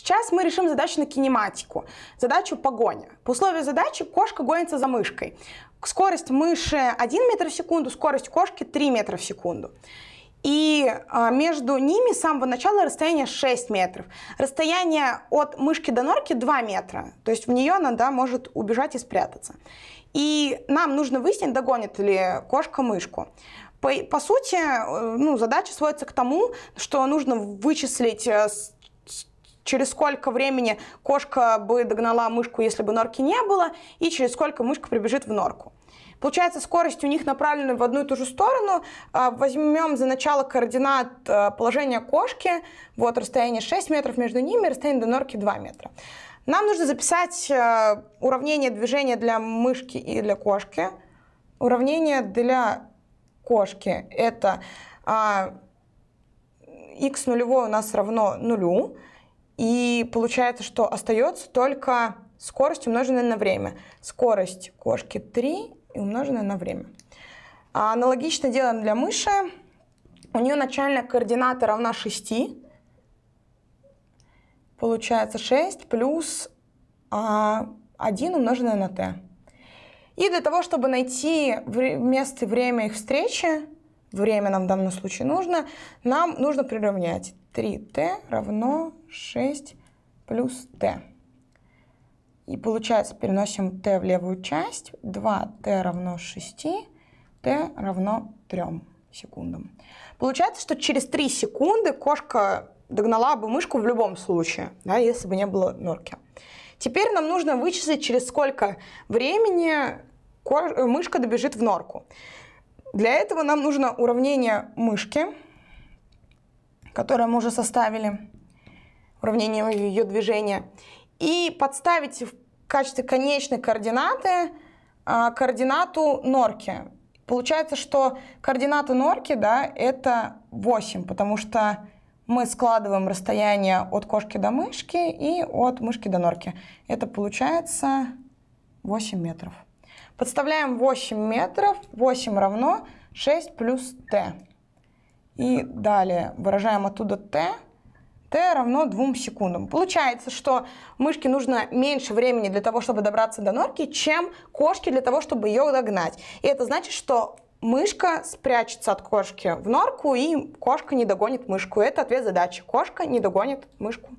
Сейчас мы решим задачу на кинематику, задачу погоня. По условию задачи кошка гонится за мышкой. Скорость мыши 1 метр в секунду, скорость кошки 3 метра в секунду. И а, между ними с самого начала расстояние 6 метров. Расстояние от мышки до норки 2 метра. То есть в нее она да, может убежать и спрятаться. И нам нужно выяснить, догонит ли кошка мышку. По, по сути, э, ну, задача сводится к тому, что нужно вычислить э, через сколько времени кошка бы догнала мышку, если бы норки не было, и через сколько мышка прибежит в норку. Получается, скорость у них направлена в одну и ту же сторону. А, возьмем за начало координат э, положения кошки. Вот расстояние 6 метров между ними, расстояние до норки 2 метра. Нам нужно записать э, уравнение движения для мышки и для кошки. Уравнение для кошки – это x а, нулевое у нас равно нулю. И получается, что остается только скорость, умноженная на время. Скорость кошки 3 и умноженная на время. А аналогично делаем для мыши. У нее начальная координата равна 6. Получается 6 плюс 1 а, умноженное на t. И для того, чтобы найти место и время их встречи, время нам в данном случае нужно, нам нужно приравнять 3t равно 6 плюс t. И получается, переносим t в левую часть. 2t равно 6, t равно 3 секундам. Получается, что через 3 секунды кошка догнала бы мышку в любом случае, да, если бы не было норки. Теперь нам нужно вычислить, через сколько времени мышка добежит в норку. Для этого нам нужно уравнение мышки – которое мы уже составили, уравнение ее движения, и подставить в качестве конечной координаты а, координату норки. Получается, что координата норки, да, это 8, потому что мы складываем расстояние от кошки до мышки и от мышки до норки. Это получается 8 метров. Подставляем 8 метров, 8 равно 6 плюс t и далее выражаем оттуда t, t равно 2 секундам. Получается, что мышке нужно меньше времени для того, чтобы добраться до норки, чем кошке для того, чтобы ее догнать. И это значит, что мышка спрячется от кошки в норку, и кошка не догонит мышку. Это ответ задачи. Кошка не догонит мышку.